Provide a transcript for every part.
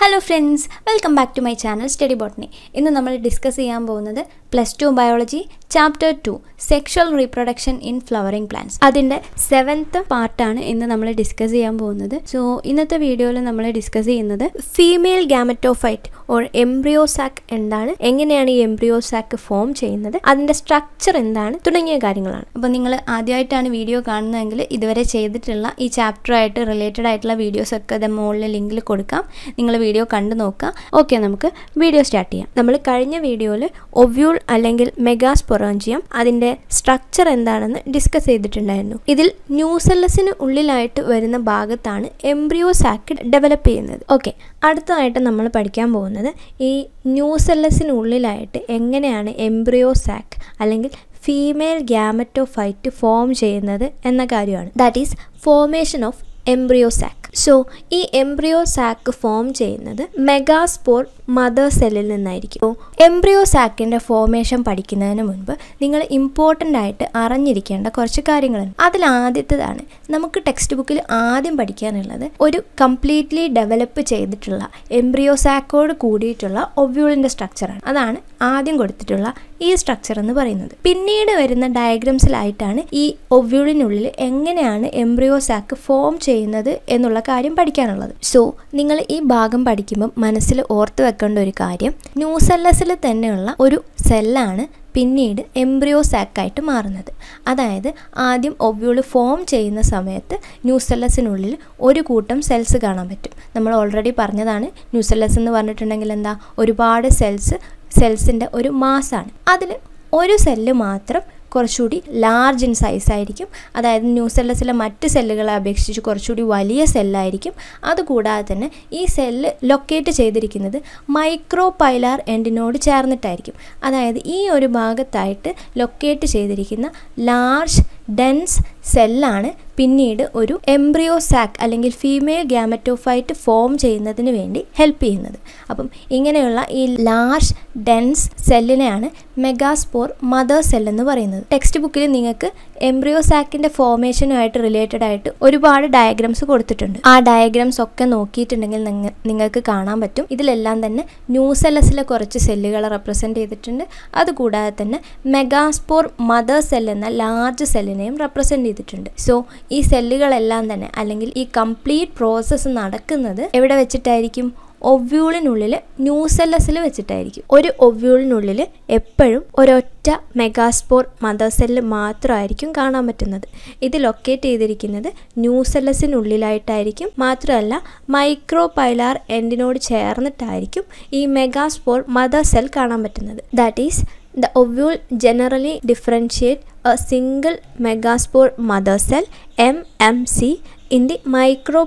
hello friends welcome back to my channel study botany ഇന്ന് നമ്മൾ discuss ചെയ്യാൻ പോകുന്നത് plus two biology chapter two sexual reproduction in flowering plants അതിൻ്റെ seventh പാർട്ടാണ് ഇന്ന് നമ്മൾ ഡിസ്കസ് ചെയ്യാൻ പോകുന്നത് സോ ഇന്നത്തെ വീഡിയോയിൽ നമ്മൾ ഡിസ്കസ് ചെയ്യുന്നത് ഫീമെയിൽ ഗാമറ്റോഫൈറ്റ് ഓർ എംബ്രിയോസാക്ക് എന്താണ് എങ്ങനെയാണ് ഈ എംബ്രിയോസാക്ക് ഫോം ചെയ്യുന്നത് അതിൻ്റെ സ്ട്രക്ചർ എന്താണ് തുടങ്ങിയ കാര്യങ്ങളാണ് അപ്പോൾ നിങ്ങൾ ആദ്യമായിട്ടാണ് വീഡിയോ കാണുന്നതെങ്കിൽ ഇതുവരെ ചെയ്തിട്ടുള്ള ഈ ചാപ്റ്ററായിട്ട് റിലേറ്റഡ് ആയിട്ടുള്ള വീഡിയോസൊക്കെ അത് മുകളിൽ ലിങ്കിൽ കൊടുക്കാം നിങ്ങൾ വീഡിയോ കണ്ടു നോക്കുക ഓക്കെ നമുക്ക് വീഡിയോ സ്റ്റാർട്ട് ചെയ്യാം നമ്മൾ കഴിഞ്ഞ വീഡിയോയിൽ ഒവ്യൂൾ അല്ലെങ്കിൽ മെഗാസ്പൊറോഞ്ചിയം അതിൻ്റെ സ്ട്രക്ചർ എന്താണെന്ന് ഡിസ്കസ് ചെയ്തിട്ടുണ്ടായിരുന്നു ഇതിൽ ന്യൂസെല്ലസിന് ഉള്ളിലായിട്ട് വരുന്ന ഭാഗത്താണ് എംബ്രിയോ സാക്ക് ഡെവലപ്പ് ചെയ്യുന്നത് ഓക്കെ അടുത്തതായിട്ട് നമ്മൾ പഠിക്കാൻ പോകുന്നത് ഈ ന്യൂസെല്ലസിനുള്ളിലായിട്ട് എങ്ങനെയാണ് എംബ്രിയോ സാക്ക് അല്ലെങ്കിൽ ഫീമെയിൽ ഫൈറ്റ് ഫോം ചെയ്യുന്നത് എന്ന കാര്യമാണ് that is formation of embryo sac so ഈ എംബ്രിയോ സാക്ക് ഫോം ചെയ്യുന്നത് മെഗാസ്പോർ മദർ സെല്ലിൽ നിന്നായിരിക്കും എംബ്രിയോ സാക്കിന്റെ ഫോർമേഷൻ പഠിക്കുന്നതിന് മുൻപ് നിങ്ങൾ ഇമ്പോർട്ടൻ്റ് ആയിട്ട് അറിഞ്ഞിരിക്കേണ്ട കുറച്ച് കാര്യങ്ങളുണ്ട് അതിൽ ആദ്യത്തേതാണ് നമുക്ക് ടെക്സ്റ്റ് ബുക്കിൽ ആദ്യം പഠിക്കാനുള്ളത് ഒരു കംപ്ലീറ്റ്ലി ഡെവലപ്പ് ചെയ്തിട്ടുള്ള എംബ്രിയോ സാക്കോട് കൂടിയിട്ടുള്ള ഒവ്യൂളിൻ്റെ സ്ട്രക്ചറാണ് അതാണ് ആദ്യം കൊടുത്തിട്ടുള്ള ഈ സ്ട്രക്ചർ എന്ന് പറയുന്നത് പിന്നീട് വരുന്ന ഡയഗ്രംസിലായിട്ടാണ് ഈ ഒവ്യൂളിനുള്ളിൽ എങ്ങനെയാണ് എംബ്രിയോ സാക്ക് ഫോം ചെയ്യുന്നത് എന്നുള്ള കാര്യം പഠിക്കാനുള്ളത് സോ നിങ്ങൾ ഈ ഭാഗം പഠിക്കുമ്പോൾ മനസ്സിൽ ഓർത്ത് വെക്കേണ്ട ഒരു കാര്യം ന്യൂസെല്ലസിൽ തന്നെയുള്ള ഒരു സെല്ലാണ് പിന്നീട് എംബ്രിയോ സാക്കായിട്ട് മാറുന്നത് അതായത് ആദ്യം ഒവ്യൂൾ ഫോം ചെയ്യുന്ന സമയത്ത് ന്യൂസെല്ലസിനുള്ളിൽ ഒരു കൂട്ടം സെൽസ് കാണാൻ പറ്റും നമ്മൾ ഓൾറെഡി പറഞ്ഞതാണ് ന്യൂസെല്ലസ് എന്ന് പറഞ്ഞിട്ടുണ്ടെങ്കിൽ എന്താ ഒരുപാട് സെൽസ് സെൽസിൻ്റെ ഒരു മാസാണ് അതിൽ ഒരു സെല്ല് മാത്രം കുറച്ചുകൂടി ലാർജ് ഇൻ സൈസ് ആയിരിക്കും അതായത് സെല്ലസിലെ മറ്റ് സെല്ലുകളെ അപേക്ഷിച്ച് കുറച്ചുകൂടി വലിയ സെല്ലായിരിക്കും അതുകൂടാതെ തന്നെ ഈ സെല്ല് ലൊക്കേറ്റ് ചെയ്തിരിക്കുന്നത് മൈക്രോ പൈലാർ എൻഡിനോട് ചേർന്നിട്ടായിരിക്കും അതായത് ഈ ഒരു ഭാഗത്തായിട്ട് ലൊക്കേറ്റ് ചെയ്തിരിക്കുന്ന ലാർജ് ഡെൻസ് സെല്ലാണ് പിന്നീട് ഒരു എംബ്രിയോ സാക്ക് അല്ലെങ്കിൽ ഫീമെയിൽ ഗ്യാമറ്റോഫൈറ്റ് ഫോം ചെയ്യുന്നതിന് വേണ്ടി ഹെൽപ്പ് ചെയ്യുന്നത് അപ്പം ഇങ്ങനെയുള്ള ഈ ലാർജ് ഡെൻസ് സെല്ലിനെയാണ് മെഗാസ്പോർ മദർ സെൽ എന്ന് പറയുന്നത് ടെക്സ്റ്റ് ബുക്കിൽ നിങ്ങൾക്ക് എംബ്രിയോ സാക്കിൻ്റെ ഫോർമേഷനുമായിട്ട് റിലേറ്റഡ് ആയിട്ട് ഒരുപാട് ഡയഗ്രാംസ് കൊടുത്തിട്ടുണ്ട് ആ ഡയഗ്രാംസ് ഒക്കെ നോക്കിയിട്ടുണ്ടെങ്കിൽ നിങ്ങൾക്ക് കാണാൻ പറ്റും ഇതിലെല്ലാം തന്നെ ന്യൂസെല്ലസിലെ കുറച്ച് സെല്ലുകൾ റെപ്രസെൻ്റ് ചെയ്തിട്ടുണ്ട് അതുകൂടാതെ തന്നെ മെഗാസ്പോർ മദർ സെൽ എന്ന ലാർജ് സെല്ലിനെയും റെപ്രസെൻ്റ് ചെയ്തിട്ടുണ്ട് സോ ഈ സെല്ലുകളെല്ലാം തന്നെ അല്ലെങ്കിൽ ഈ കംപ്ലീറ്റ് പ്രോസസ്സ് നടക്കുന്നത് എവിടെ വെച്ചിട്ടായിരിക്കും ഒവ്യൂളിനുള്ളിൽ ന്യൂസെല്ലസിൽ വെച്ചിട്ടായിരിക്കും ഒരു ഒവ്യൂളിനുള്ളിൽ എപ്പോഴും ഒരൊറ്റ മെഗാസ്പോർ മദർ സെല്ല് മാത്രമായിരിക്കും കാണാൻ പറ്റുന്നത് ഇത് ലൊക്കേറ്റ് ചെയ്തിരിക്കുന്നത് ന്യൂസെല്ലസിനുള്ളിലായിട്ടായിരിക്കും മാത്രമല്ല മൈക്രോ പൈലാർ എൻഡിനോട് ചേർന്നിട്ടായിരിക്കും ഈ മെഗാസ്പോർ മദർ സെൽ കാണാൻ പറ്റുന്നത് that is The ovule generally single a single megaspore mother cell MMC in the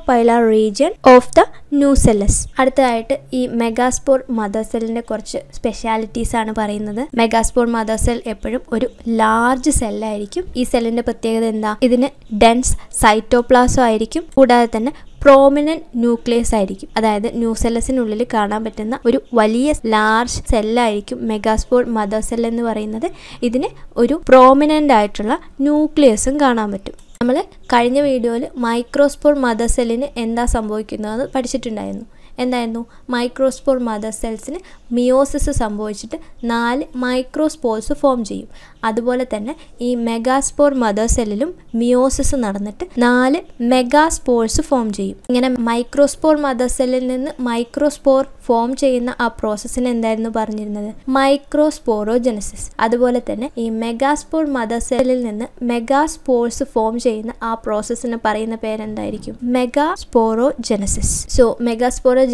pylar region of the nucellus അടുത്തതായിട്ട് ഈ മെഗാസ്പോർ മദർ സെല്ലിൻ്റെ കുറച്ച് സ്പെഷ്യാലിറ്റീസ് ആണ് പറയുന്നത് മെഗാസ്പോർ മദർ സെൽ എപ്പോഴും ഒരു ലാർജ് സെല്ലായിരിക്കും ഈ സെല്ലിൻ്റെ പ്രത്യേകത എന്താ ഇതിന് ഡെൻസ് സൈറ്റോപ്ലാസോ ആയിരിക്കും കൂടാതെ തന്നെ പ്രോമിനൻറ്റ് ന്യൂക്ലിയസ് ആയിരിക്കും അതായത് ന്യൂസെല്ലസിനുള്ളിൽ കാണാൻ പറ്റുന്ന ഒരു വലിയ ലാർജ് സെല്ലായിരിക്കും മെഗാസ്പോൾ മദർ സെൽ എന്ന് പറയുന്നത് ഇതിന് ഒരു പ്രോമിനൻ്റ് ആയിട്ടുള്ള ന്യൂക്ലിയസും കാണാൻ പറ്റും നമ്മൾ കഴിഞ്ഞ വീഡിയോയിൽ മൈക്രോസ്പോർ മദർ സെല്ലിന് എന്താ സംഭവിക്കുന്നതെന്ന് പഠിച്ചിട്ടുണ്ടായിരുന്നു എന്തായിരുന്നു മൈക്രോസ്പോർ മദർ സെൽസിന് മിയോസിസ് സംഭവിച്ചിട്ട് നാല് മൈക്രോസ്പോഴ്സ് ഫോം ചെയ്യും അതുപോലെ തന്നെ ഈ മെഗാസ്പോർ മദർ സെല്ലിലും മിയോസിസ് നടന്നിട്ട് നാല് മെഗാസ്പോഴ്സ് ഫോം ചെയ്യും ഇങ്ങനെ മൈക്രോസ്പോർ മദർ സെല്ലിൽ നിന്ന് മൈക്രോസ്പോർ ഫോം ചെയ്യുന്ന ആ പ്രോസസ്സിന് എന്തായിരുന്നു പറഞ്ഞിരുന്നത് മൈക്രോസ്പോറോജനസിസ് അതുപോലെ തന്നെ ഈ മെഗാസ്പോർ മദർ സെല്ലിൽ നിന്ന് മെഗാസ്പോർസ് ഫോം ചെയ്യുന്ന ആ പ്രോസസ്സിന് പറയുന്ന പേരെന്തായിരിക്കും megasporogenesis so megasporo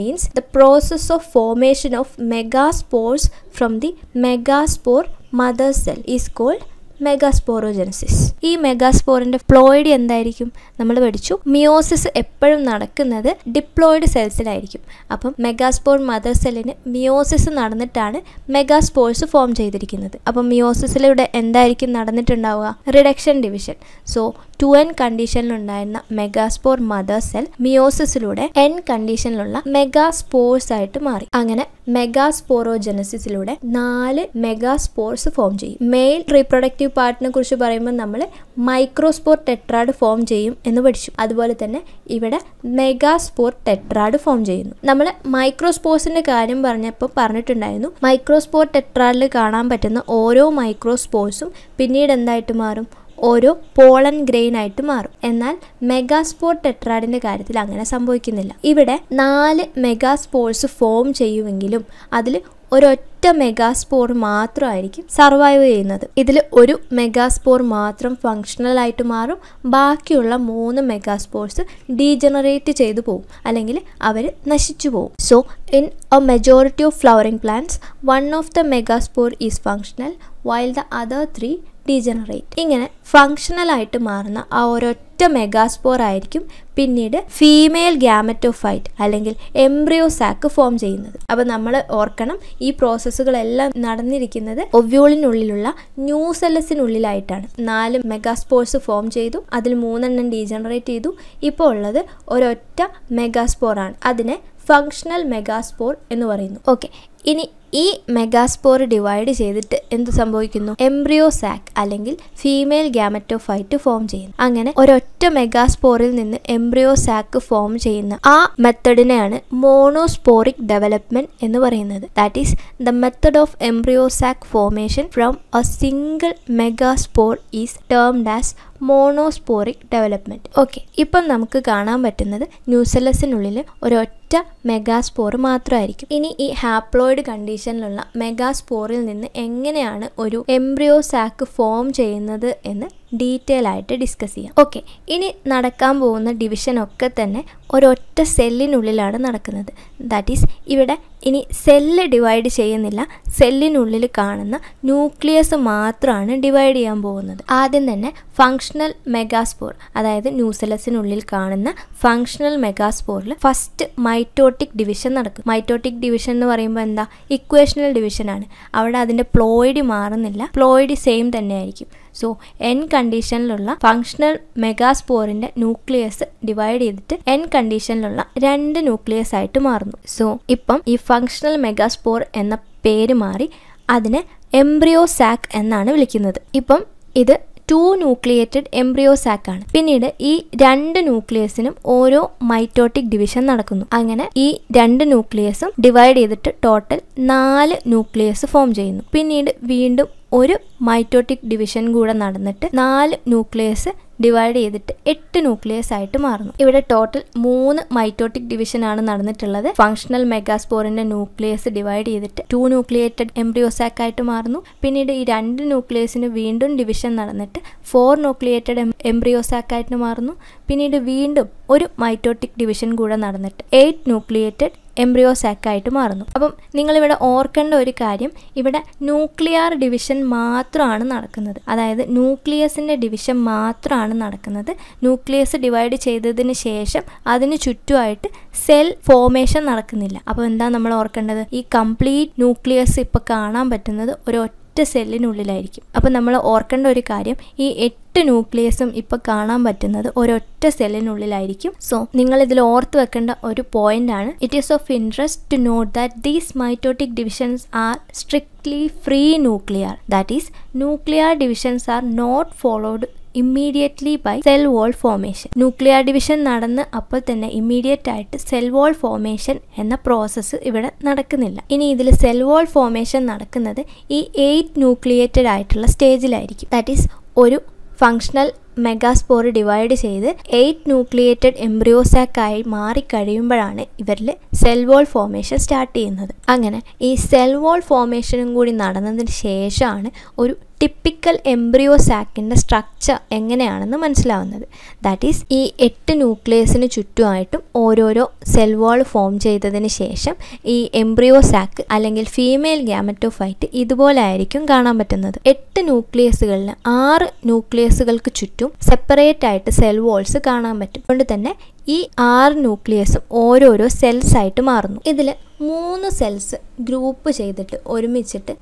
means the process of formation of megaspores from the megaspore mother cell is called megasporogenesis ഈ മെഗാസ്പോറിൻ്റെ പ്ലോയിഡ് എന്തായിരിക്കും നമ്മൾ പഠിച്ചു മിയോസിസ് എപ്പോഴും നടക്കുന്നത് ഡിപ്ലോയിഡ് സെൽസിലായിരിക്കും അപ്പം മെഗാസ്പോർ മദർ സെല്ലിന് മിയോസിസ് നടന്നിട്ടാണ് മെഗാസ്പോർസ് ഫോം ചെയ്തിരിക്കുന്നത് അപ്പം മിയോസിസിലൂടെ എന്തായിരിക്കും നടന്നിട്ടുണ്ടാവുക reduction division so two N കണ്ടീഷനിലുണ്ടായിരുന്ന മെഗാസ്പോർ മദർ സെൽ മിയോസിസിലൂടെ എൻ കണ്ടീഷനിലുള്ള മെഗാസ്പോർസ് ആയിട്ട് മാറി അങ്ങനെ മെഗാസ്പോറോജനസിസിലൂടെ നാല് മെഗാസ്പോർസ് ഫോം ചെയ്യും മെയിൽ റീപ്രൊഡക്റ്റീവ് പാർട്ടിനെ കുറിച്ച് പറയുമ്പോൾ നമ്മൾ മൈക്രോസ്പോർ ടെട്രാഡ് ഫോം ചെയ്യും എന്ന് പഠിച്ചു അതുപോലെ തന്നെ ഇവിടെ മെഗാസ്പോർ ടെട്രാഡ് ഫോം ചെയ്യുന്നു നമ്മൾ മൈക്രോസ്പോർസിന്റെ കാര്യം പറഞ്ഞപ്പോൾ പറഞ്ഞിട്ടുണ്ടായിരുന്നു മൈക്രോസ്പോർ ടെട്രാഡിൽ കാണാൻ പറ്റുന്ന ഓരോ മൈക്രോസ്പോർസും പിന്നീട് എന്തായിട്ട് മാറും ഓരോ പോളൻ ഗ്രെയിൻ ആയിട്ട് മാറും എന്നാൽ മെഗാസ്പോർ ടെട്രാഡിന്റെ കാര്യത്തിൽ അങ്ങനെ സംഭവിക്കുന്നില്ല ഇവിടെ നാല് മെഗാസ്പോർസ് ഫോം ചെയ്യുമെങ്കിലും അതിൽ ഒരൊറ്റ മെഗാസ്പോർ മാത്രമായിരിക്കും സർവൈവ് ചെയ്യുന്നത് ഇതിൽ ഒരു മെഗാസ്പോർ മാത്രം ഫങ്ഷണൽ ആയിട്ട് മാറും ബാക്കിയുള്ള മൂന്ന് മെഗാസ്പോർസ് ഡീജനറേറ്റ് ചെയ്തു പോകും അല്ലെങ്കിൽ അവർ നശിച്ചു പോകും so in a majority of flowering plants one of the megaspore is functional while the other three degenerate ഇങ്ങനെ ഫങ്ഷണലായിട്ട് മാറുന്ന ആ ഒരൊറ്റ മെഗാസ്പോർ ആയിരിക്കും പിന്നീട് ഫീമെയിൽ ഗ്യാമറ്റോഫൈറ്റ് അല്ലെങ്കിൽ എംബ്രിയോസാക്ക് ഫോം ചെയ്യുന്നത് അപ്പോൾ നമ്മൾ ഓർക്കണം ഈ പ്രോസസ്സുകളെല്ലാം നടന്നിരിക്കുന്നത് ഒവ്യോളിനുള്ളിലുള്ള ന്യൂസെല്ലസിനുള്ളിലായിട്ടാണ് നാല് മെഗാസ്പോർസ് ഫോം ചെയ്തു അതിൽ മൂന്നെണ്ണം ഡീജനറേറ്റ് ചെയ്തു ഇപ്പോൾ ഉള്ളത് ഒരൊറ്റ ആണ് അതിനെ ഫങ്ഷണൽ മെഗാസ്പോർ എന്ന് പറയുന്നു ഓക്കെ ഇനി ഈ മെഗാസ്പോർ ഡിവൈഡ് ചെയ്തിട്ട് എന്ത് സംഭവിക്കുന്നു എംബ്രിയോ സാക്ക് അല്ലെങ്കിൽ ഫീമെയിൽ ഗ്യാമറ്റോഫൈറ്റ് ഫോം ചെയ്യുന്നു അങ്ങനെ ഒരൊറ്റ മെഗാസ്പോറിൽ നിന്ന് എംബ്രിയോ സാക്ക് ഫോം ചെയ്യുന്ന ആ മെത്തഡിനെയാണ് മോണോസ്പോറിക് ഡെവലപ്മെന്റ് എന്ന് പറയുന്നത് that is the method of embryo sac formation from a single megaspore is termed as monosporic development okay ഇപ്പം നമുക്ക് കാണാൻ പറ്റുന്നത് ന്യൂസലസിനുള്ളിൽ ഒരൊറ്റ മെഗാസ്പോർ മാത്രമായിരിക്കും ഇനി ഈ ഹാപ്ലോ ഡിപ്ലോയിഡ് കണ്ടീഷനിലുള്ള മെഗാസ്പോറിൽ നിന്ന് എങ്ങനെയാണ് ഒരു എംബ്രിയോ സാക്ക് ഫോം ചെയ്യുന്നത് എന്ന് ഡീറ്റെയിൽ ആയിട്ട് ഡിസ്കസ് ചെയ്യാം ഓക്കെ ഇനി നടക്കാൻ പോകുന്ന ഡിവിഷൻ ഒക്കെ തന്നെ ഒരൊറ്റ സെല്ലിനുള്ളിലാണ് നടക്കുന്നത് ദാറ്റ് ഈസ് ഇവിടെ ഇനി സെല്ല് ഡിവൈഡ് ചെയ്യുന്നില്ല സെല്ലിനുള്ളിൽ കാണുന്ന ന്യൂക്ലിയസ് മാത്രമാണ് ഡിവൈഡ് ചെയ്യാൻ പോകുന്നത് ആദ്യം തന്നെ ഫങ്ഷണൽ മെഗാസ്പോർ അതായത് ന്യൂസെലസിനുള്ളിൽ കാണുന്ന ഫങ്ഷണൽ മെഗാസ്പോറിൽ ഫസ്റ്റ് മൈറ്റോട്ടിക് ഡിവിഷൻ നടക്കും മൈറ്റോട്ടിക് ഡിവിഷൻ എന്ന് പറയുമ്പോൾ എന്താ ഇക്വേഷണൽ ഡിവിഷനാണ് അവിടെ അതിൻ്റെ പ്ലോയിഡ് മാറുന്നില്ല പ്ലോയിഡ് സെയിം തന്നെയായിരിക്കും സോ എൻ കണ്ടീഷനിലുള്ള ഫങ്ഷണൽ മെഗാസ്പോറിന്റെ ന്യൂക്ലിയസ് ഡിവൈഡ് ചെയ്തിട്ട് എൻ കണ്ടീഷനിലുള്ള രണ്ട് ന്യൂക്ലിയസ് ആയിട്ട് മാറുന്നു സോ ഇപ്പം ഈ ഫങ്ഷണൽ മെഗാസ്പോർ എന്ന പേര് മാറി അതിനെ എംബ്രിയോ സാക്ക് എന്നാണ് വിളിക്കുന്നത് ഇപ്പം ഇത് ടു ന്യൂക്ലിയേറ്റഡ് എംബ്രിയോ സാക്ക് ആണ് പിന്നീട് ഈ രണ്ട് ന്യൂക്ലിയസിനും ഓരോ മൈറ്റോട്ടിക് ഡിവിഷൻ നടക്കുന്നു അങ്ങനെ ഈ രണ്ട് ന്യൂക്ലിയസും ഡിവൈഡ് ചെയ്തിട്ട് ടോട്ടൽ നാല് ന്യൂക്ലിയസ് ഫോം ചെയ്യുന്നു പിന്നീട് വീണ്ടും ഒരു മൈറ്റോട്ടിക് ഡിവിഷൻ കൂടെ നടന്നിട്ട് നാല് ന്യൂക്ലിയസ് ഡിവൈഡ് ചെയ്തിട്ട് എട്ട് ന്യൂക്ലിയസ് ആയിട്ട് മാറുന്നു ഇവിടെ ടോട്ടൽ മൂന്ന് മൈറ്റോട്ടിക് ഡിവിഷൻ ആണ് നടന്നിട്ടുള്ളത് ഫങ്ഷണൽ മെഗാസ്പോറിന്റെ ന്യൂക്ലിയസ് ഡിവൈഡ് ചെയ്തിട്ട് ടു ന്യൂക്ലിയേറ്റഡ് എംബ്രിയോസാക്ക് ആയിട്ട് മാറുന്നു പിന്നീട് ഈ രണ്ട് ന്യൂക്ലിയസിന് വീണ്ടും ഡിവിഷൻ നടന്നിട്ട് ഫോർ ന്യൂക്ലിയേറ്റഡ് എംബ്രിയോസാക്ക് ആയിട്ട് മാറുന്നു പിന്നീട് വീണ്ടും ഒരു മൈറ്റോട്ടിക് ഡിവിഷൻ കൂടെ നടന്നിട്ട് എയ്റ്റ് ന്യൂക്ലിയേറ്റഡ് എംബ്രിയോ സാക്കായിട്ട് മാറുന്നു അപ്പം നിങ്ങളിവിടെ ഓർക്കേണ്ട ഒരു കാര്യം ഇവിടെ ന്യൂക്ലിയർ ഡിവിഷൻ മാത്രമാണ് നടക്കുന്നത് അതായത് ന്യൂക്ലിയസിൻ്റെ ഡിവിഷൻ മാത്രമാണ് നടക്കുന്നത് ന്യൂക്ലിയസ് ഡിവൈഡ് ചെയ്തതിന് ശേഷം അതിന് ചുറ്റുമായിട്ട് സെൽ ഫോർമേഷൻ നടക്കുന്നില്ല അപ്പോൾ എന്താ നമ്മൾ ഓർക്കേണ്ടത് ഈ കംപ്ലീറ്റ് ന്യൂക്ലിയസ് ഇപ്പോൾ കാണാൻ പറ്റുന്നത് ഒരു ഒറ്റ സെല്ലിനുള്ളിലായിരിക്കും അപ്പോൾ നമ്മൾ ഓർക്കേണ്ട ഒരു കാര്യം ഈ എട്ട് ന്യൂക്ലിയസും ഇപ്പോൾ കാണാൻ പറ്റുന്നത് ഒരൊറ്റ സെല്ലിനുള്ളിലായിരിക്കും സോ നിങ്ങൾ ഇതിൽ ഓർത്ത് വെക്കേണ്ട ഒരു പോയിന്റ് ആണ് it is of interest to note that these mitotic divisions are strictly free nuclear that is nuclear divisions are not followed immediately by cell wall formation nuclear division നടന്ന് അപ്പോൾ തന്നെ ഇമ്മീഡിയറ്റ് ആയിട്ട് സെൽ വോൾ ഫോമേഷൻ എന്ന process ഇവിടെ നടക്കുന്നില്ല ഇനി ഇതിൽ cell wall formation നടക്കുന്നത് ഈ എയ്റ്റ് ന്യൂക്ലിയേറ്റഡ് ആയിട്ടുള്ള സ്റ്റേജിലായിരിക്കും ദാറ്റ് ഈസ് ഒരു ഫങ്ഷണൽ മെഗാസ്പോർ ഡിവൈഡ് ചെയ്ത് എയ്റ്റ് ന്യൂക്ലിയേറ്റഡ് എംബ്രിയോസാക്കായി മാറിക്കഴിയുമ്പോഴാണ് ഇവരിൽ സെൽ വോൾ ഫോർമേഷൻ സ്റ്റാർട്ട് ചെയ്യുന്നത് അങ്ങനെ ഈ സെൽ വോൾ ഫോർമേഷനും കൂടി നടന്നതിന് ശേഷമാണ് ഒരു ടിപ്പിക്കൽ എംബ്രിയോ സാക്കിൻ്റെ സ്ട്രക്ചർ എങ്ങനെയാണെന്ന് മനസ്സിലാവുന്നത് ദാറ്റ് ഈസ് ഈ എട്ട് ന്യൂക്ലിയസിന് ചുറ്റുമായിട്ടും ഓരോരോ സെൽ വാൾ ഫോം ചെയ്തതിന് ശേഷം ഈ എംബ്രിയോ സാക്ക് അല്ലെങ്കിൽ ഫീമെയിൽ ഗ്യാമറ്റോഫൈറ്റ് ഇതുപോലെ ആയിരിക്കും കാണാൻ പറ്റുന്നത് എട്ട് ന്യൂക്ലിയസുകളിൽ ആറ് ന്യൂക്ലിയസുകൾക്ക് ചുറ്റും സെപ്പറേറ്റ് ആയിട്ട് സെൽ വാൾസ് കാണാൻ പറ്റും അതുകൊണ്ട് തന്നെ ഈ ആറ് ന്യൂക്ലിയസും ഓരോരോ സെൽസ് ആയിട്ട് മാറുന്നു ഇതിൽ മൂന്ന് സെൽസ് ഗ്രൂപ്പ് ചെയ്തിട്ട് ഒരുമിച്ചിട്ട്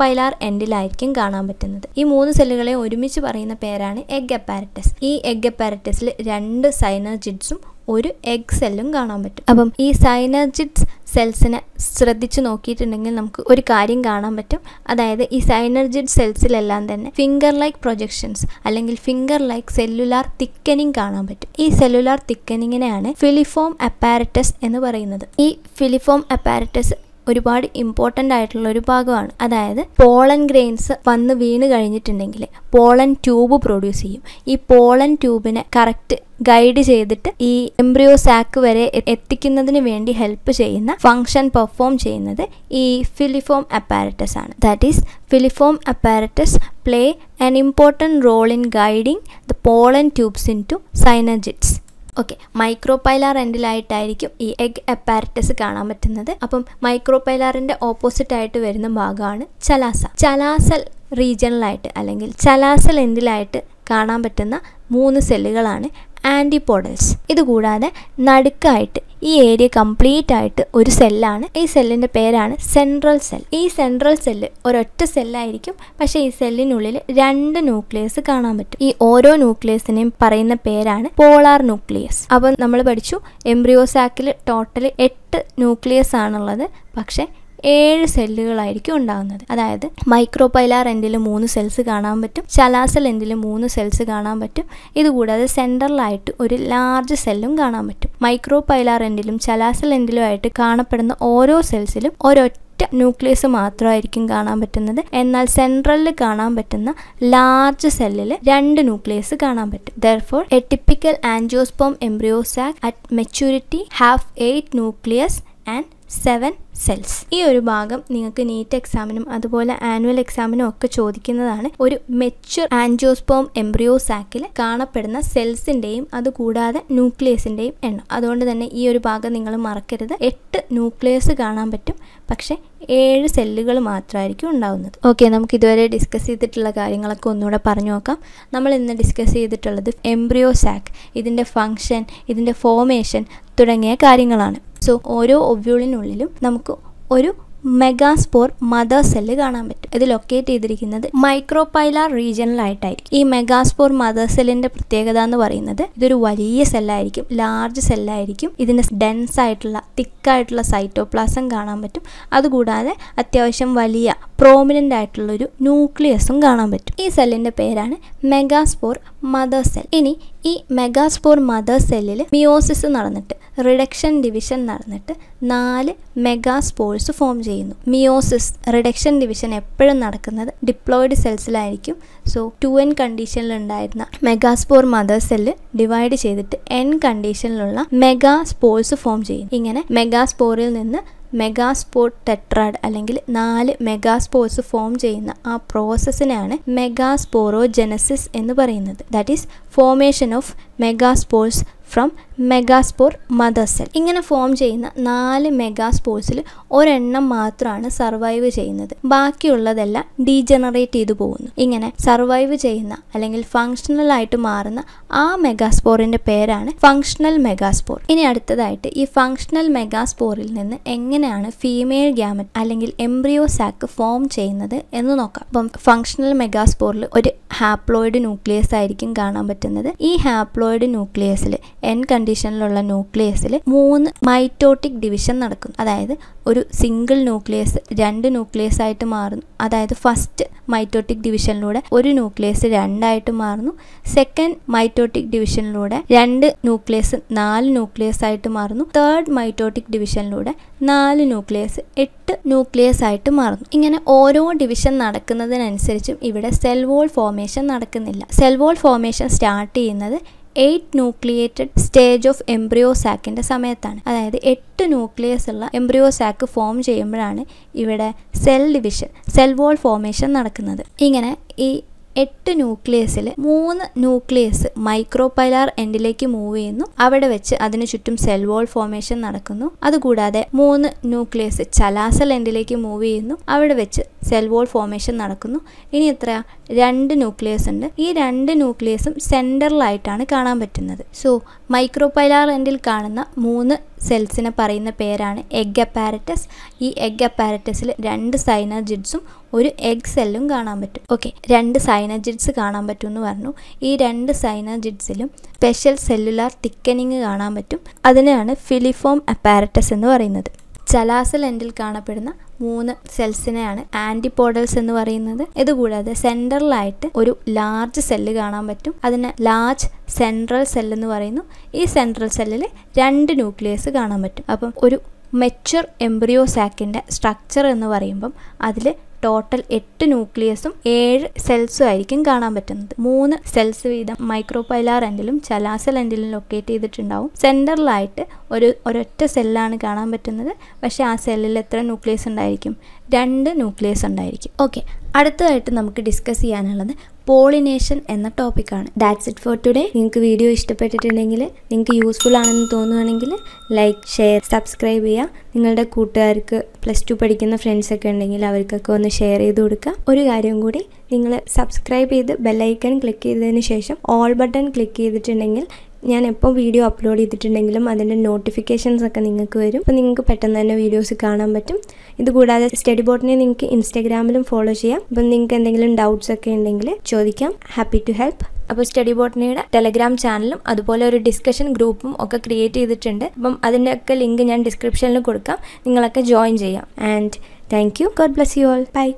പൈലാർ എൻഡിലായിരിക്കും കാണാൻ പറ്റുന്നത് ഈ മൂന്ന് സെല്ലുകളെ ഒരുമിച്ച് പറയുന്ന പേരാണ് എഗ് അപ്പാരറ്റസ് ഈ എഗ് അപ്പാരറ്റസിൽ രണ്ട് സൈനർജിഡ്സും ഒരു എഗ് സെല്ലും കാണാൻ പറ്റും അപ്പം ഈ സൈനർജിറ്റ്സ് സെൽസിനെ ശ്രദ്ധിച്ചു നോക്കിയിട്ടുണ്ടെങ്കിൽ നമുക്ക് ഒരു കാര്യം കാണാൻ പറ്റും അതായത് ഈ സൈനർജിറ്റ് സെൽസിലെല്ലാം തന്നെ ഫിംഗർ ലൈക്ക് പ്രൊജക്ഷൻസ് അല്ലെങ്കിൽ ഫിംഗർ ലൈക്ക് സെല്ലുലാർ തിക്കനിങ് കാണാൻ പറ്റും ഈ സെല്ലുലാർ തിക്കനിങ്ങിനെയാണ് ഫിലിഫോം അപ്പാരറ്റസ് എന്ന് പറയുന്നത് ഈ ഫിലിഫോം അപ്പാരറ്റസ് ഒരുപാട് ഇമ്പോർട്ടൻ്റ് ആയിട്ടുള്ള ഒരു ഭാഗമാണ് അതായത് പോളൻ ഗ്രെയിൻസ് വന്ന് വീണ് കഴിഞ്ഞിട്ടുണ്ടെങ്കിൽ പോളൻ ട്യൂബ് പ്രൊഡ്യൂസ് ചെയ്യും ഈ പോളൻ ട്യൂബിനെ കറക്റ്റ് ഗൈഡ് ചെയ്തിട്ട് ഈ എംബ്രിയോ സാക്ക് വരെ എത്തിക്കുന്നതിന് വേണ്ടി ഹെൽപ്പ് ചെയ്യുന്ന ഫംഗ്ഷൻ പെർഫോം ചെയ്യുന്നത് ഈ ഫിലിഫോം അപ്പാരറ്റസ് ആണ് that is filiform apparatus play an important role in guiding the pollen tubes into synergids okay micropylar എൻഡിലായിട്ടായിരിക്കും ഈ എഗ് അപ്പാരറ്റസ് കാണാൻ പറ്റുന്നത് അപ്പം മൈക്രോപൈലാറിൻ്റെ ഓപ്പോസിറ്റ് ആയിട്ട് വരുന്ന ഭാഗമാണ് ചലാസ ചലാസൽ റീജിയണലായിട്ട് അല്ലെങ്കിൽ ചലാസൽ എൻഡിലായിട്ട് കാണാൻ പറ്റുന്ന മൂന്ന് സെല്ലുകളാണ് ആൻറ്റിപോഡൽസ് ഇതുകൂടാതെ നടുക്കായിട്ട് ഈ ഏരിയ കംപ്ലീറ്റ് ആയിട്ട് ഒരു സെല്ലാണ് ഈ സെല്ലിൻ്റെ പേരാണ് സെൻട്രൽ സെൽ ഈ സെൻട്രൽ സെല്ല് ഒരൊറ്റ സെല്ലായിരിക്കും പക്ഷേ ഈ സെല്ലിനുള്ളിൽ രണ്ട് ന്യൂക്ലിയസ് കാണാൻ പറ്റും ഈ ഓരോ ന്യൂക്ലിയസിനെയും പറയുന്ന പേരാണ് പോളാർ ന്യൂക്ലിയസ് അപ്പം നമ്മൾ പഠിച്ചു എംബ്രിയോസാക്കിൽ ടോട്ടൽ എട്ട് ന്യൂക്ലിയസ് ആണുള്ളത് പക്ഷേ ഏഴ് സെല്ലുകളായിരിക്കും ഉണ്ടാകുന്നത് അതായത് മൈക്രോപൈലാർ എൻഡിൽ മൂന്ന് സെൽസ് കാണാൻ പറ്റും ചലാസൽ എൻഡിൽ മൂന്ന് സെൽസ് കാണാൻ പറ്റും ഇതുകൂടാതെ സെൻട്രലായിട്ട് ഒരു ലാർജ് സെല്ലും കാണാൻ പറ്റും മൈക്രോപൈലാർ എൻഡിലും ചലാസൽ എൻഡിലും ആയിട്ട് കാണപ്പെടുന്ന ഓരോ സെൽസിലും ഒരൊറ്റ ഒറ്റ ന്യൂക്ലിയസ് മാത്രമായിരിക്കും കാണാൻ പറ്റുന്നത് എന്നാൽ സെൻട്രലിൽ കാണാൻ പറ്റുന്ന ലാർജ് സെല്ലിൽ രണ്ട് ന്യൂക്ലിയസ് കാണാൻ പറ്റും therefore a typical angiosperm embryo sac at maturity have eight nucleus and seven cells ഈ ഒരു ഭാഗം നിങ്ങൾക്ക് നീറ്റ് എക്സാമിനും അതുപോലെ ആനുവൽ എക്സാമിനും ഒക്കെ ചോദിക്കുന്നതാണ് ഒരു മെച്ചുർ ആൻജിയോസ്പോം എംബ്രിയോ സാക്കിൽ കാണപ്പെടുന്ന സെൽസിന്റെയും അതുകൂടാതെ ന്യൂക്ലിയസിന്റെയും എണ്ണം അതുകൊണ്ട് തന്നെ ഈ ഒരു ഭാഗം നിങ്ങൾ മറക്കരുത് എട്ട് ന്യൂക്ലിയസ് കാണാൻ പറ്റും പക്ഷേ ഏഴ് സെല്ലുകൾ മാത്രമായിരിക്കും ഉണ്ടാവുന്നത് ഓക്കെ നമുക്ക് ഇതുവരെ ഡിസ്കസ് ചെയ്തിട്ടുള്ള കാര്യങ്ങളൊക്കെ ഒന്നുകൂടെ പറഞ്ഞു നോക്കാം നമ്മൾ ഇന്ന് ഡിസ്കസ് ചെയ്തിട്ടുള്ളത് എംബ്രിയോ സാക്ക് ഇതിൻ്റെ ഫങ്ഷൻ ഇതിൻ്റെ ഫോമേഷൻ തുടങ്ങിയ കാര്യങ്ങളാണ് സോ ഓരോ ഒവ്യൂളിനുള്ളിലും നമുക്ക് ഒരു മെഗാസ്പോർ മദർ സെല്ല് കാണാൻ പറ്റും ഇത് ലൊക്കേറ്റ് ചെയ്തിരിക്കുന്നത് മൈക്രോപൈലാർ റീജിയനിലായിട്ടായിരിക്കും ഈ മെഗാസ്പോർ മദർ സെല്ലിന്റെ പ്രത്യേകത എന്ന് പറയുന്നത് ഇതൊരു വലിയ സെല്ലായിരിക്കും ലാർജ് സെല്ലായിരിക്കും ഇതിന് ഡെൻസ് ആയിട്ടുള്ള തിക്കായിട്ടുള്ള സൈറ്റോപ്ലാസം കാണാൻ പറ്റും അതുകൂടാതെ അത്യാവശ്യം വലിയ പ്രോമിനൻ്റ് ആയിട്ടുള്ള ഒരു ന്യൂക്ലിയസും കാണാൻ പറ്റും ഈ സെല്ലിന്റെ പേരാണ് മെഗാസ്പോർ മദർ സെൽ ഇനി ഈ മെഗാസ്പോർ മദർ സെല്ലിൽ മിയോസിസ് നടന്നിട്ട് റിഡക്ഷൻ ഡിവിഷൻ നടന്നിട്ട് നാല് മെഗാസ്പോഴ്സ് ഫോം ചെയ്യുന്നു മിയോസിസ് റിഡക്ഷൻ ഡിവിഷൻ എപ്പോഴും നടക്കുന്നത് ഡിപ്ലോയിഡ് സെൽസിലായിരിക്കും സോ ടു എൻ കണ്ടീഷനിലുണ്ടായിരുന്ന മെഗാസ്പോർ മദർ സെല്ല് ഡിവൈഡ് ചെയ്തിട്ട് എൻ കണ്ടീഷനിലുള്ള മെഗാസ്പോഴ്സ് ഫോം ചെയ്യുന്നു ഇങ്ങനെ മെഗാസ്പോറിൽ നിന്ന് മെഗാസ്പോർ ടെട്രാഡ് അല്ലെങ്കിൽ നാല് മെഗാസ്പോർസ് ഫോം ചെയ്യുന്ന ആ പ്രോസസ്സിനെയാണ് മെഗാസ്പോറോജെനസിസ് എന്ന് പറയുന്നത് that is formation of megaspores from megaspore mother cell ഇങ്ങനെ ഫോം ചെയ്യുന്ന നാല് മെഗാസ്പോർസിൽ ഒരെണ്ണം മാത്രമാണ് സർവൈവ് ചെയ്യുന്നത് ബാക്കിയുള്ളതെല്ലാം ഡീജനറേറ്റ് ചെയ്തു പോകുന്നു ഇങ്ങനെ സർവൈവ് ചെയ്യുന്ന അല്ലെങ്കിൽ ഫങ്ഷണൽ ആയിട്ട് മാറുന്ന ആ മെഗാസ്പോറിൻ്റെ പേരാണ് ഫങ്ഷണൽ മെഗാസ്പോർ ഇനി അടുത്തതായിട്ട് ഈ ഫങ്ഷണൽ മെഗാസ്പോറിൽ നിന്ന് എങ്ങനെയാണ് ഫീമെയിൽ ഗ്യാമറ്റ് അല്ലെങ്കിൽ എംബ്രിയോ സാക്ക് ഫോം ചെയ്യുന്നത് എന്ന് നോക്കാം അപ്പം ഫങ്ഷണൽ മെഗാസ്പോറിൽ ഒരു ഹാപ്ലോയിഡ് ന്യൂക്ലിയസ് ആയിരിക്കും കാണാൻ പറ്റുന്നത് ഈ ഹാപ്ലോയിഡ് ന്യൂക്ലിയസിൽ എൻ കണ്ടീഷനിലുള്ള ന്യൂക്ലിയസിൽ മൂന്ന് മൈറ്റോട്ടിക് ഡിവിഷൻ നടക്കും അതായത് ഒരു സിംഗിൾ ന്യൂക്ലിയസ് രണ്ട് ന്യൂക്ലിയസ് ആയിട്ട് മാറുന്നു അതായത് ഫസ്റ്റ് മൈറ്റോട്ടിക് ഡിവിഷനിലൂടെ ഒരു ന്യൂക്ലിയസ് രണ്ടായിട്ട് മാറുന്നു സെക്കൻഡ് മൈറ്റോട്ടിക് ഡിവിഷനിലൂടെ രണ്ട് ന്യൂക്ലിയസ് നാല് ന്യൂക്ലിയസ് ആയിട്ട് മാറുന്നു തേർഡ് മൈറ്റോട്ടിക് ഡിവിഷനിലൂടെ നാല് ന്യൂക്ലിയസ് എട്ട് ന്യൂക്ലിയസ് ആയിട്ട് മാറുന്നു ഇങ്ങനെ ഓരോ ഡിവിഷൻ നടക്കുന്നതിനനുസരിച്ചും ഇവിടെ സെൽ വോൾ ഫോർമേഷൻ നടക്കുന്നില്ല സെൽ വോൾ ഫോർമേഷൻ സ്റ്റാർട്ട് ചെയ്യുന്നത് eight nucleated stage of embryo സാക്കിൻ്റെ സമയത്താണ് അതായത് എട്ട് ന്യൂക്ലിയസ് ഉള്ള എംബ്രിയോ സാക്ക് ഫോം ചെയ്യുമ്പോഴാണ് ഇവിടെ cell division cell wall formation നടക്കുന്നത് ഇങ്ങനെ ഈ എട്ട് ന്യൂക്ലിയസിൽ മൂന്ന് ന്യൂക്ലിയസ് മൈക്രോപൈലാർ എൻഡിലേക്ക് മൂവ് ചെയ്യുന്നു അവിടെ വെച്ച് അതിനു ചുറ്റും സെൽ വോൾ ഫോർമേഷൻ നടക്കുന്നു അതുകൂടാതെ മൂന്ന് ന്യൂക്ലിയസ് ചലാസൽ എൻഡിലേക്ക് മൂവ് ചെയ്യുന്നു അവിടെ വെച്ച് സെൽ വോൾ ഫോർമേഷൻ നടക്കുന്നു ഇനി എത്ര രണ്ട് ന്യൂക്ലിയസ് ഉണ്ട് ഈ രണ്ട് ന്യൂക്ലിയസും സെൻറ്ററിലായിട്ടാണ് കാണാൻ പറ്റുന്നത് സോ മൈക്രോപൈലാർ എൻഡിൽ കാണുന്ന മൂന്ന് സെൽസിനെ പറയുന്ന പേരാണ് എഗ് അപ്പാരറ്റസ് ഈ എഗ് അപ്പാരറ്റസിൽ രണ്ട് സൈനജിഡ്സും ഒരു എഗ് സെല്ലും കാണാൻ പറ്റും ഓക്കെ രണ്ട് സൈനജിഡ്സ് കാണാൻ പറ്റും എന്ന് പറഞ്ഞു ഈ രണ്ട് സൈനജിഡ്സിലും സ്പെഷ്യൽ സെല്ലുലാർ തിക്കനിങ് കാണാൻ പറ്റും അതിനെയാണ് ഫിലിഫോം അപ്പാരറ്റസ് എന്ന് പറയുന്നത് ചലാസൽ എൻഡിൽ കാണപ്പെടുന്ന മൂന്ന് സെൽസിനെയാണ് ആന്റിപോഡൽസ് എന്ന് പറയുന്നത് ഇതുകൂടാതെ സെൻട്രലായിട്ട് ഒരു ലാർജ് സെല്ല് കാണാൻ പറ്റും അതിന് ലാർജ് സെൻട്രൽ സെൽ എന്ന് പറയുന്നു ഈ സെൻട്രൽ സെല്ലിൽ രണ്ട് ന്യൂക്ലിയസ് കാണാൻ പറ്റും അപ്പം ഒരു എംബ്രിയോ എംബ്രിയോസാക്കിൻ്റെ സ്ട്രക്ചർ എന്ന് പറയുമ്പം അതിൽ ടോട്ടൽ എട്ട് ന്യൂക്ലിയസും ഏഴ് സെൽസും ആയിരിക്കും കാണാൻ പറ്റുന്നത് മൂന്ന് സെൽസ് വീതം മൈക്രോപൈലാർ എൻഡിലും ചലാസൽ എൻഡിലും ലൊക്കേറ്റ് ചെയ്തിട്ടുണ്ടാവും സെൻറ്ററിലായിട്ട് ഒരു ഒരൊറ്റ സെല്ലാണ് കാണാൻ പറ്റുന്നത് പക്ഷേ ആ സെല്ലിൽ എത്ര ന്യൂക്ലിയസ് ഉണ്ടായിരിക്കും രണ്ട് ന്യൂക്ലിയസ് ഉണ്ടായിരിക്കും ഓക്കെ അടുത്തതായിട്ട് നമുക്ക് ഡിസ്കസ് ചെയ്യാനുള്ളത് പോളിനേഷൻ എന്ന ടോപ്പിക്കാണ് ദാറ്റ്സ് ഇറ്റ് ഫോർ ടുഡേ നിങ്ങൾക്ക് വീഡിയോ ഇഷ്ടപ്പെട്ടിട്ടുണ്ടെങ്കിൽ നിങ്ങൾക്ക് യൂസ്ഫുൾ ആണെന്ന് തോന്നുകയാണെങ്കിൽ ലൈക്ക് ഷെയർ സബ്സ്ക്രൈബ് ചെയ്യുക നിങ്ങളുടെ കൂട്ടുകാർക്ക് പ്ലസ് ടു പഠിക്കുന്ന ഫ്രണ്ട്സൊക്കെ ഉണ്ടെങ്കിൽ അവർക്കൊക്കെ ഒന്ന് ഷെയർ ചെയ്ത് കൊടുക്കുക ഒരു കാര്യം കൂടി നിങ്ങൾ സബ്സ്ക്രൈബ് ചെയ്ത് ബെല്ലൈക്കൺ ക്ലിക്ക് ചെയ്തതിന് ശേഷം ഓൾ ബട്ടൺ ക്ലിക്ക് ചെയ്തിട്ടുണ്ടെങ്കിൽ ഞാൻ എപ്പോൾ വീഡിയോ അപ്ലോഡ് ചെയ്തിട്ടുണ്ടെങ്കിലും അതിൻ്റെ നോട്ടിഫിക്കേഷൻസ് ഒക്കെ നിങ്ങൾക്ക് വരും അപ്പോൾ നിങ്ങൾക്ക് പെട്ടെന്ന് തന്നെ വീഡിയോസ് കാണാൻ പറ്റും ഇതുകൂടാതെ സ്റ്റഡി ബോട്ടിനെ നിങ്ങൾക്ക് ഇൻസ്റ്റാഗ്രാമിലും ഫോളോ ചെയ്യാം അപ്പം നിങ്ങൾക്ക് എന്തെങ്കിലും ഡൗട്ട്സ് ഒക്കെ ഉണ്ടെങ്കിൽ ചോദിക്കാം ഹാപ്പി ടു ഹെൽപ്പ് അപ്പോൾ സ്റ്റഡി ബോട്ടനിയുടെ ടെലഗ്രാം ചാനലും അതുപോലെ ഒരു ഡിസ്കഷൻ ഗ്രൂപ്പും ഒക്കെ ക്രിയേറ്റ് ചെയ്തിട്ടുണ്ട് അപ്പം അതിൻ്റെയൊക്കെ ലിങ്ക് ഞാൻ ഡിസ്ക്രിപ്ഷനിൽ കൊടുക്കാം നിങ്ങളൊക്കെ ജോയിൻ ചെയ്യാം and thank you God bless you all by